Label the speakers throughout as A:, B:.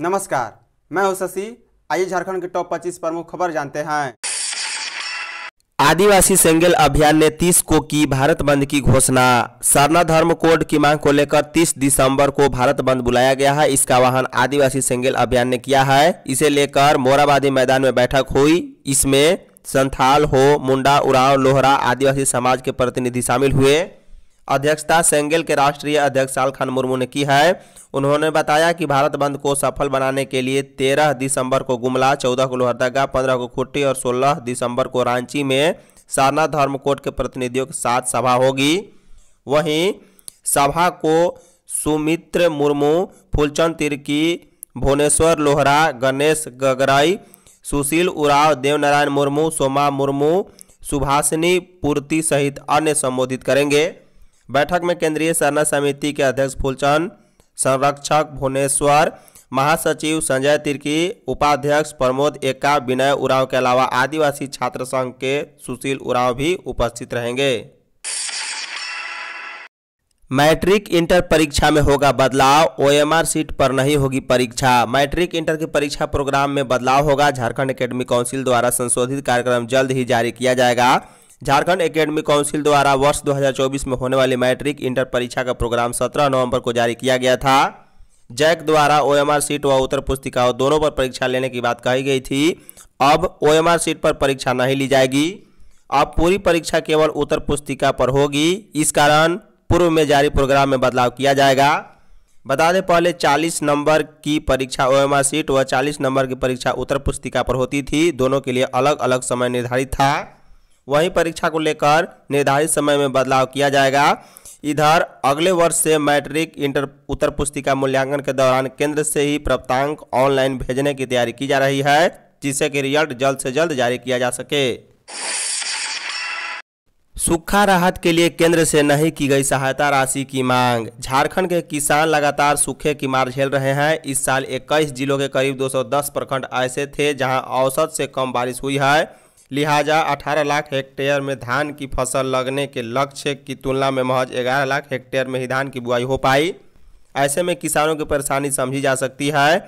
A: नमस्कार मैं हूं शशि आइए झारखंड के टॉप 25 प्रमुख खबर जानते हैं आदिवासी सेंगल अभियान ने 30 को की भारत बंद की घोषणा सरना धर्म कोड की मांग को लेकर 30 दिसंबर को भारत बंद बुलाया गया है इसका वाहन आदिवासी सेंगल अभियान ने किया है इसे लेकर मोराबादी मैदान में बैठक हुई इसमें संथाल हो मुंडा उराव लोहरा आदिवासी समाज के प्रतिनिधि शामिल हुए अध्यक्षता सेंगेल के राष्ट्रीय अध्यक्ष साल खान मुर्मू ने की है उन्होंने बताया कि भारत बंद को सफल बनाने के लिए 13 दिसंबर को गुमला 14 को लोहरदगा 15 को खुट्टी और 16 दिसंबर को रांची में सारना धर्म कोर्ट के प्रतिनिधियों के साथ सभा होगी वहीं सभा को सुमित्र मुर्मू फुलचंद तिर्की भुवनेश्वर लोहरा गणेश गगराई सुशील उराव देवनारायण मुर्मू सोमा मुर्मू सुभाषिनी पूर्ति सहित अन्य संबोधित करेंगे बैठक में केंद्रीय सरना समिति के अध्यक्ष फूलचंद संरक्षक भुवनेश्वर महासचिव संजय तिर्की उपाध्यक्ष प्रमोद एक्का विनय उराव के अलावा आदिवासी छात्र संघ के सुशील उराव भी उपस्थित रहेंगे मैट्रिक इंटर परीक्षा में होगा बदलाव ओएमआर सीट पर नहीं होगी परीक्षा मैट्रिक इंटर की परीक्षा प्रोग्राम में बदलाव होगा झारखंड एकेडमी काउंसिल द्वारा संशोधित कार्यक्रम जल्द ही जारी किया जाएगा झारखंड एकेडमी काउंसिल द्वारा वर्ष 2024 में होने वाली मैट्रिक इंटर परीक्षा का प्रोग्राम 17 नवंबर को जारी किया गया था जैक द्वारा ओएमआर सीट व उत्तर पुस्तिकाओं दोनों पर परीक्षा लेने की बात कही गई थी अब ओएमआर सीट पर परीक्षा नहीं ली जाएगी अब पूरी परीक्षा केवल उत्तर पुस्तिका पर होगी इस कारण पूर्व में जारी प्रोग्राम में बदलाव किया जाएगा बता दें पहले 40 नंबर की परीक्षा ओएमआर सीट व 40 नंबर की परीक्षा उत्तर पुस्तिका पर होती थी दोनों के लिए अलग अलग समय निर्धारित था वहीं परीक्षा को लेकर निर्धारित समय में बदलाव किया जाएगा इधर अगले वर्ष से मैट्रिक इंटर उत्तर पुस्तिका मूल्यांकन के दौरान केंद्र से ही प्राप्तांक ऑनलाइन भेजने की तैयारी की जा रही है जिससे कि रिजल्ट जल्द से जल्द जारी किया जा सके सूखा राहत के लिए केंद्र से नहीं की गई सहायता राशि की मांग झारखंड के किसान लगातार सूखे की मार झेल रहे हैं इस साल 21 जिलों के करीब 210 प्रखंड ऐसे थे जहां औसत से कम बारिश हुई है लिहाजा 18 लाख हेक्टेयर में धान की फसल लगने के लक्ष्य की तुलना में महज 11 लाख हेक्टेयर में ही धान की बुआई हो पाई ऐसे में किसानों की परेशानी समझी जा सकती है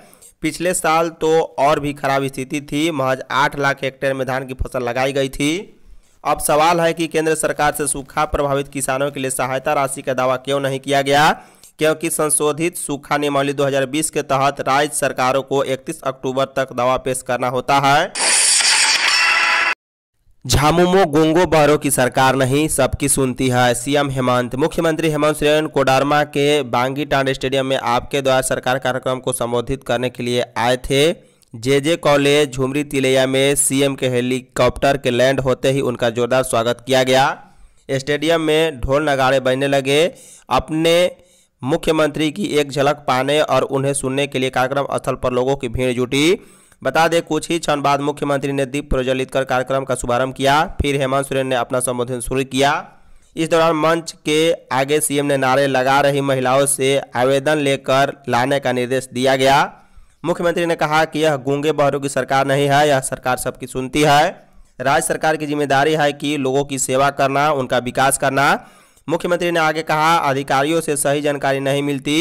A: पिछले साल तो और भी खराब स्थिति थी महज आठ लाख हेक्टेयर में धान की फसल लगाई गई थी अब सवाल है कि केंद्र सरकार से सूखा प्रभावित किसानों के लिए सहायता राशि का दावा क्यों नहीं किया गया क्योंकि संशोधित सूखा नियमावली 2020 के तहत राज्य सरकारों को 31 अक्टूबर तक दावा पेश करना होता है झामुमो गोंगो बहरों की सरकार नहीं सबकी सुनती है सीएम हेमंत मुख्यमंत्री हेमंत सोरेन कोडारमा के बांगी टांड स्टेडियम में आपके द्वारा सरकार कार्यक्रम को संबोधित करने के लिए आए थे J J college Jhumri Telaiya में सीएम के हेलीकॉप्टर के लैंड होते ही उनका जोरदार स्वागत किया गया स्टेडियम में ढोल नगाड़े बजने लगे अपने मुख्यमंत्री की एक झलक पाने और उन्हें सुनने के लिए कार्यक्रम स्थल पर लोगों की भीड़ जुटी बता दें कुछ ही क्षण बाद मुख्यमंत्री ने दीप प्रज्वलित कर कार्यक्रम का शुभारंभ किया फिर हेमंत सोरेन ने अपना संबोधन शुरू किया इस दौरान मंच के आगे सीएम ने नारे लगा रही महिलाओं से आवेदन लेकर लाने का निर्देश दिया गया मुख्यमंत्री ने कहा कि यह गूंगे बहरों की सरकार नहीं है यह सरकार सबकी सुनती है राज्य सरकार की जिम्मेदारी है कि लोगों की सेवा करना उनका विकास करना मुख्यमंत्री ने आगे कहा अधिकारियों से सही जानकारी नहीं मिलती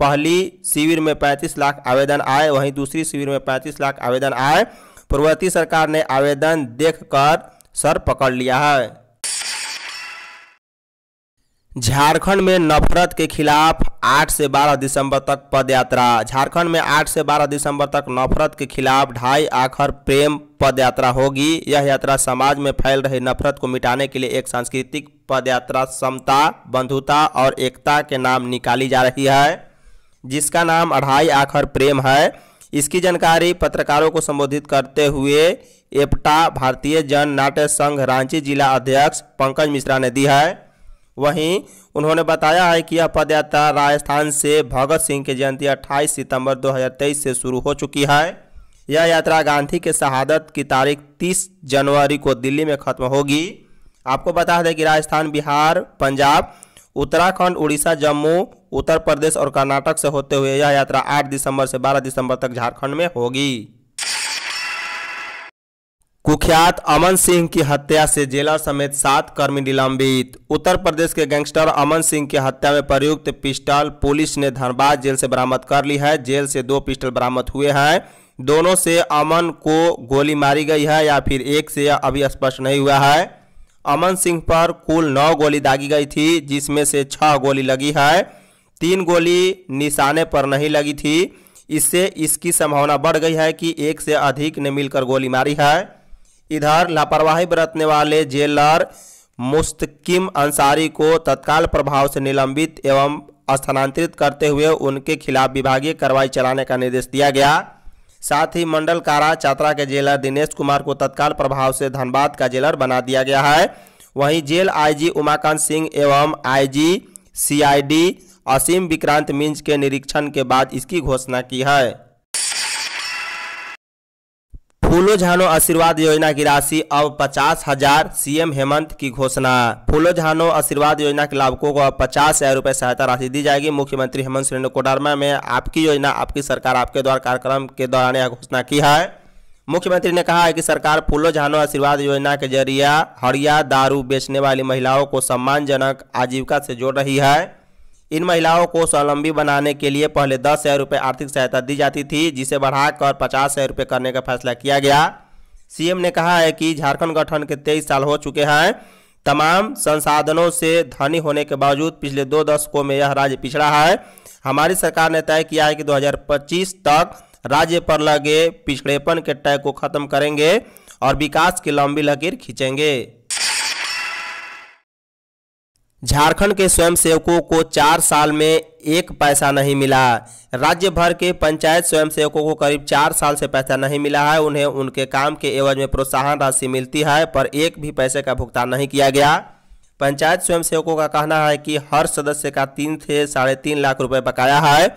A: पहली शिविर में पैंतीस लाख आवेदन आए वहीं दूसरी शिविर में पैंतीस लाख आवेदन आए पूर्ववर्ती सरकार ने आवेदन देखकर सर पकड़ लिया है झारखंड में नफरत के खिलाफ 8 से 12 दिसंबर तक पदयात्रा झारखंड में 8 से 12 दिसंबर तक नफरत के खिलाफ ढाई आखर प्रेम पदयात्रा होगी यह यात्रा समाज में फैल रही नफरत को मिटाने के लिए एक सांस्कृतिक पदयात्रा समता बंधुता और एकता के नाम निकाली जा रही है जिसका नाम अढ़ाई आखर प्रेम है इसकी जानकारी पत्रकारों को संबोधित करते हुए एपटा भारतीय जन नाट्य संघ रांची जिला अध्यक्ष पंकज मिश्रा ने दी है वहीं उन्होंने बताया है कि यह पदयात्रा राजस्थान से भगत सिंह की जयंती 28 सितंबर 2023 से शुरू हो चुकी है यह यात्रा गांधी के शहादत की तारीख 30 जनवरी को दिल्ली में खत्म होगी आपको बता दें कि राजस्थान बिहार पंजाब उत्तराखंड उड़ीसा जम्मू उत्तर प्रदेश और कर्नाटक से होते हुए यह यात्रा 8 दिसंबर से 12 दिसंबर तक झारखंड में होगी कुख्यात अमन सिंह की हत्या से जेलर समेत सात कर्मी निलंबित उत्तर प्रदेश के गैंगस्टर अमन सिंह की हत्या में प्रयुक्त पिस्टल पुलिस ने धनबाद जेल से बरामद कर ली है जेल से दो पिस्टल बरामद हुए हैं दोनों से अमन को गोली मारी गई है या फिर एक से अभी स्पष्ट नहीं हुआ है अमन सिंह पर कुल नौ गोली दागी गई थी जिसमें से छः गोली लगी है तीन गोली निशाने पर नहीं लगी थी इससे इसकी संभावना बढ़ गई है कि एक से अधिक ने मिलकर गोली मारी है इधर लापरवाही बरतने वाले जेलर मुस्तकिम अंसारी को तत्काल प्रभाव से निलंबित एवं स्थानांतरित करते हुए उनके खिलाफ विभागीय कार्रवाई चलाने का निर्देश दिया गया साथ ही मंडल कारा चात्रा के जेलर दिनेश कुमार को तत्काल प्रभाव से धनबाद का जेलर बना दिया गया है वहीं जेल आईजी उमाकांत सिंह एवं आईजी सीआईडी असीम विक्रांत मिंज के निरीक्षण के बाद इसकी घोषणा की है फूलो झानो आशीर्वाद योजना की राशि अब पचास हजार सीएम हेमंत की घोषणा फूलो झानो आशीर्वाद योजना के लाभुकों को अब पचास हजार रूपए सहायता राशि दी जाएगी मुख्यमंत्री हेमंत सोरेन ने कोडरमा में आपकी योजना आपकी सरकार आपके द्वारा कार्यक्रम के दौरान यह घोषणा की है मुख्यमंत्री ने कहा है कि सरकार फूलो झानो आशीर्वाद योजना के जरिए हरिया दारू बेचने वाली महिलाओं को सम्मानजनक आजीविका से जोड़ रही है इन महिलाओं को स्वावलंबी बनाने के लिए पहले दस हज़ार रुपये आर्थिक सहायता दी जाती थी जिसे बढ़ाकर पचास हज़ार रुपये करने का फैसला किया गया सीएम ने कहा है कि झारखंड गठन के तेईस साल हो चुके हैं तमाम संसाधनों से धनी होने के बावजूद पिछले दो दशकों में यह राज्य पिछड़ा है हमारी सरकार ने तय किया है कि 2025 तक राज्य पर लगे पिछड़ेपन के टैग को खत्म करेंगे और विकास की लंबी लकीर खींचेंगे झारखंड के स्वयंसेवकों को चार साल में एक पैसा नहीं मिला राज्य भर के पंचायत स्वयंसेवकों को करीब चार साल से पैसा नहीं मिला है उन्हें उनके काम के एवज में प्रोत्साहन राशि मिलती है पर एक भी पैसे का भुगतान नहीं किया गया पंचायत स्वयंसेवकों का कहना है कि हर सदस्य का तीन से साढ़े तीन लाख रुपए बकाया है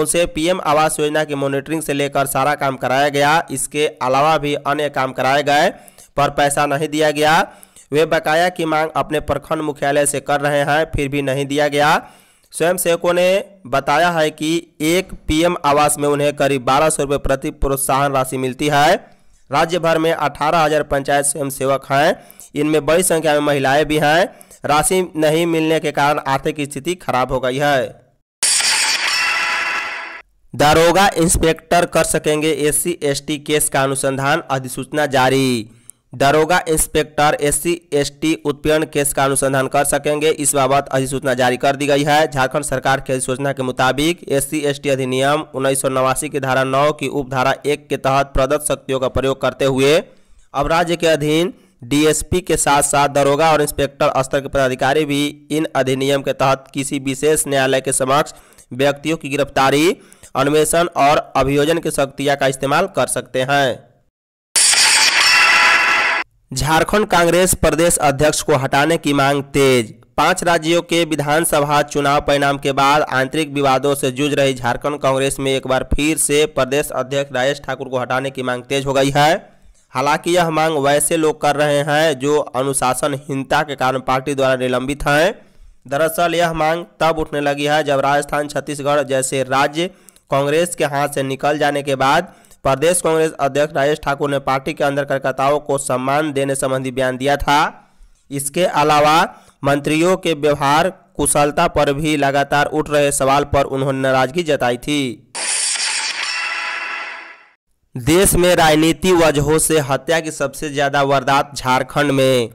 A: उनसे पीएम आवास योजना की मॉनिटरिंग से लेकर सारा काम कराया गया इसके अलावा भी अन्य काम कराए गए पर पैसा नहीं दिया गया वे बकाया की मांग अपने प्रखंड मुख्यालय से कर रहे हैं फिर भी नहीं दिया गया स्वयंसेवकों ने बताया है कि एक पीएम आवास में उन्हें करीब बारह सौ प्रति प्रोत्साहन राशि मिलती है राज्य भर में अठारह हजार पंचायत स्वयंसेवक हैं इनमें बड़ी संख्या में महिलाएं भी हैं राशि नहीं मिलने के कारण आर्थिक स्थिति खराब हो गई है दारोगा इंस्पेक्टर कर सकेंगे एस सी केस का अनुसंधान अधिसूचना जारी दरोगा इंस्पेक्टर एससी एसटी उत्पीड़न केस का अनुसंधान कर सकेंगे इस बाबत अधिसूचना जारी कर दी गई है झारखंड सरकार की अधिसूचना के मुताबिक एससी एसटी अधिनियम उन्नीस की धारा 9 की उपधारा 1 के तहत प्रदत्त शक्तियों का प्रयोग करते हुए अब राज्य के अधीन डीएसपी के साथ साथ दरोगा और इंस्पेक्टर स्तर के पदाधिकारी भी इन अधिनियम के तहत किसी विशेष न्यायालय के समक्ष व्यक्तियों की गिरफ्तारी अन्वेषण और अभियोजन की शक्तियाँ का इस्तेमाल कर सकते हैं झारखंड कांग्रेस प्रदेश अध्यक्ष को हटाने की मांग तेज पांच राज्यों के विधानसभा चुनाव परिणाम के बाद आंतरिक विवादों से जूझ रही झारखंड कांग्रेस में एक बार फिर से प्रदेश अध्यक्ष राजेश ठाकुर को हटाने की मांग तेज हो गई है हालांकि यह मांग वैसे लोग कर रहे हैं जो अनुशासनहीनता के कारण पार्टी द्वारा निलंबित हैं दरअसल यह मांग तब उठने लगी है जब राजस्थान छत्तीसगढ़ जैसे राज्य कांग्रेस के हाथ से निकल जाने के बाद प्रदेश कांग्रेस अध्यक्ष राजेश ठाकुर ने पार्टी के अंदर कार्यकर्ताओं को सम्मान देने संबंधी बयान दिया था इसके अलावा मंत्रियों के व्यवहार कुशलता पर भी लगातार उठ रहे सवाल पर उन्होंने नाराजगी जताई थी देश में राजनीति वजहों से हत्या की सबसे ज़्यादा वारदात झारखंड में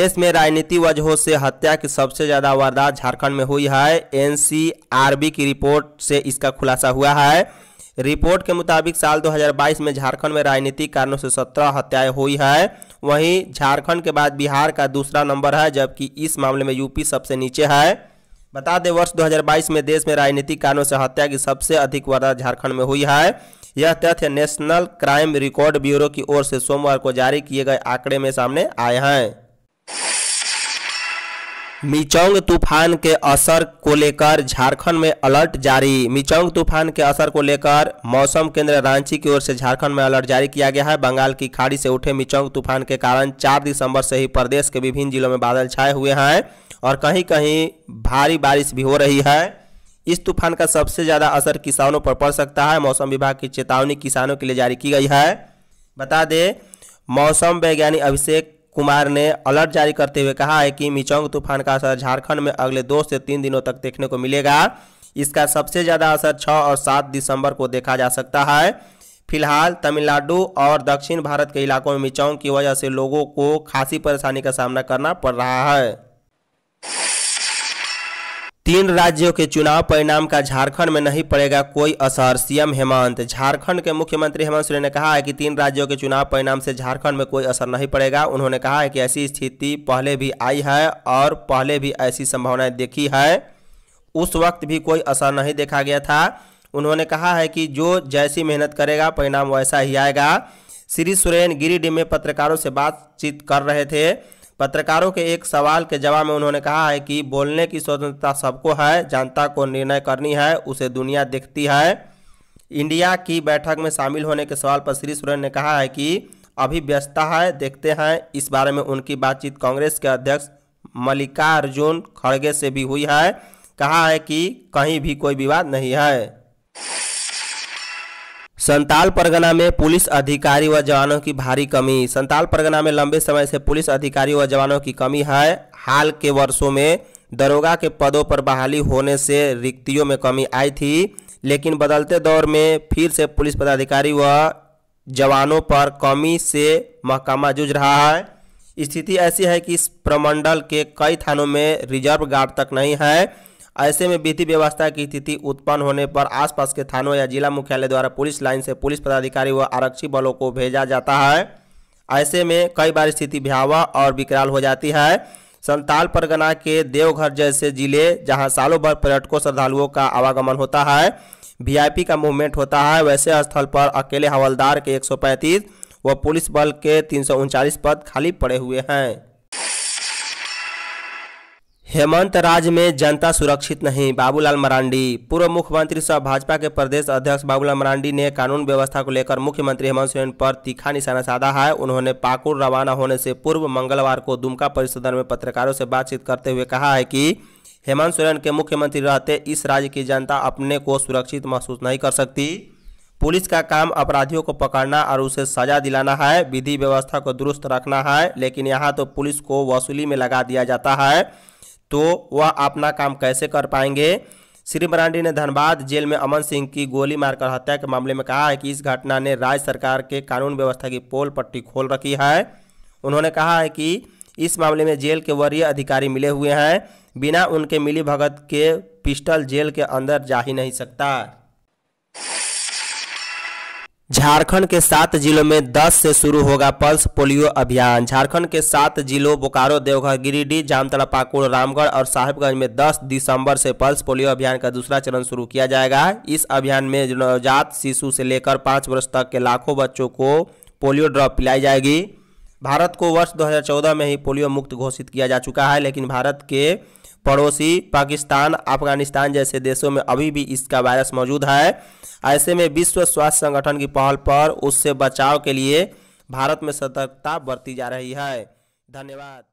A: देश में राजनीति वजहों से हत्या की सबसे ज़्यादा वारदात झारखंड में हुई है एनसीआरबी की रिपोर्ट से इसका खुलासा हुआ है रिपोर्ट के मुताबिक साल 2022 में झारखंड में राजनीतिक कारणों से सत्रह हत्याएं हुई है वहीं झारखंड के बाद बिहार का दूसरा नंबर है जबकि इस मामले में यूपी सबसे नीचे है बता दें वर्ष 2022 में देश में राजनीतिक कारणों से हत्या की सबसे अधिक वारदात झारखंड में हुई है यह तथ्य नेशनल क्राइम रिकॉर्ड ब्यूरो की ओर से सोमवार को जारी किए गए आंकड़े में सामने आए हैं मिचौंग तूफान के असर को लेकर झारखंड में अलर्ट जारी मिचौंग तूफान के असर को लेकर मौसम केंद्र रांची की ओर से झारखंड में अलर्ट जारी किया गया है बंगाल की खाड़ी से उठे मिचौंग तूफान के कारण 4 दिसंबर से ही प्रदेश के विभिन्न जिलों में बादल छाए हुए हैं और कहीं कहीं भारी बारिश भी हो रही है इस तूफान का सबसे ज़्यादा असर किसानों पर पड़ सकता है मौसम विभाग की चेतावनी किसानों के लिए जारी की गई है बता दें मौसम वैज्ञानिक अभिषेक कुमार ने अलर्ट जारी करते हुए कहा है कि मिचौंग तूफान का असर झारखंड में अगले दो से तीन दिनों तक देखने को मिलेगा इसका सबसे ज़्यादा असर छः और सात दिसंबर को देखा जा सकता है फिलहाल तमिलनाडु और दक्षिण भारत के इलाकों में मिचौंग की वजह से लोगों को खासी परेशानी का सामना करना पड़ रहा है तीन राज्यों के चुनाव परिणाम का झारखंड में नहीं पड़ेगा कोई असर सीएम हेमंत झारखंड के मुख्यमंत्री हेमंत सोरेन ने कहा है कि तीन राज्यों के चुनाव परिणाम से झारखंड में कोई असर नहीं पड़ेगा उन्होंने कहा है कि ऐसी स्थिति पहले भी आई है और पहले भी ऐसी संभावनाएं देखी है उस वक्त भी कोई असर नहीं देखा गया था उन्होंने कहा है कि जो जैसी मेहनत करेगा परिणाम वैसा ही आएगा श्री सुरेन गिरिडीह में पत्रकारों से बातचीत कर रहे थे पत्रकारों के एक सवाल के जवाब में उन्होंने कहा है कि बोलने की स्वतंत्रता सबको है जनता को निर्णय करनी है उसे दुनिया देखती है इंडिया की बैठक में शामिल होने के सवाल पर श्री सुरेन ने कहा है कि अभी व्यस्तता है देखते हैं इस बारे में उनकी बातचीत कांग्रेस के अध्यक्ष मल्लिकार्जुन खड़गे से भी हुई है कहा है कि कहीं भी कोई विवाद नहीं है संताल परगना में पुलिस अधिकारी व जवानों की भारी कमी संताल परगना में लंबे समय से पुलिस अधिकारी व जवानों की कमी है हाल के वर्षों में दरोगा के पदों पर बहाली होने से रिक्तियों में कमी आई थी लेकिन बदलते दौर में फिर से पुलिस पदाधिकारी व जवानों पर कमी से महकमा जूझ रहा है स्थिति ऐसी है कि इस प्रमंडल के कई थानों में रिजर्व गार्ड तक नहीं है ऐसे में विधि व्यवस्था की स्थिति उत्पन्न होने पर आसपास के थानों या जिला मुख्यालय द्वारा पुलिस लाइन से पुलिस पदाधिकारी व आरक्षी बलों को भेजा जाता है ऐसे में कई बार स्थिति भयावह और विकराल हो जाती है संताल परगना के देवघर जैसे जिले जहां सालों भर पर्यटकों श्रद्धालुओं का आवागमन होता है वीआईपी का मूवमेंट होता है वैसे स्थल पर अकेले हवलदार के 135 व पुलिस बल के तीन पद खाली पड़े हुए हैं हेमंत राज्य में जनता सुरक्षित नहीं बाबूलाल मरांडी पूर्व मुख्यमंत्री सह भाजपा के प्रदेश अध्यक्ष बाबूलाल मरांडी ने कानून व्यवस्था को लेकर मुख्यमंत्री हेमंत सोरेन पर तीखा निशाना साधा है उन्होंने पाकुड़ रवाना होने से पूर्व मंगलवार को दुमका परिसदन में पत्रकारों से बातचीत करते हुए कहा है कि हेमंत सोरेन के मुख्यमंत्री रहते इस राज्य की जनता अपने को सुरक्षित महसूस नहीं कर सकती पुलिस का काम अपराधियों को पकड़ना और उसे सजा दिलाना है विधि व्यवस्था को दुरुस्त रखना है लेकिन यहाँ तो पुलिस को वसूली में लगा दिया जाता है तो वह अपना काम कैसे कर पाएंगे श्री मरांडी ने धनबाद जेल में अमन सिंह की गोली मारकर हत्या के मामले में कहा है कि इस घटना ने राज्य सरकार के कानून व्यवस्था की पोल पट्टी खोल रखी है उन्होंने कहा है कि इस मामले में जेल के वरीय अधिकारी मिले हुए हैं बिना उनके मिली भगत के पिस्टल जेल के अंदर जा ही नहीं सकता झारखंड के सात जिलों में 10 से शुरू होगा पल्स पोलियो अभियान झारखंड के सात जिलों बोकारो देवघर गिरिडीह जामतला पाकुड़ रामगढ़ और साहिबगंज में 10 दिसंबर से पल्स पोलियो अभियान का दूसरा चरण शुरू किया जाएगा इस अभियान में नवजात शिशु से लेकर पाँच वर्ष तक के लाखों बच्चों को पोलियो ड्रॉप पिलाई जाएगी भारत को वर्ष 2014 में ही पोलियो मुक्त घोषित किया जा चुका है लेकिन भारत के पड़ोसी पाकिस्तान अफगानिस्तान जैसे देशों में अभी भी इसका वायरस मौजूद है ऐसे में विश्व स्वास्थ्य संगठन की पहल पर उससे बचाव के लिए भारत में सतर्कता बरती जा रही है धन्यवाद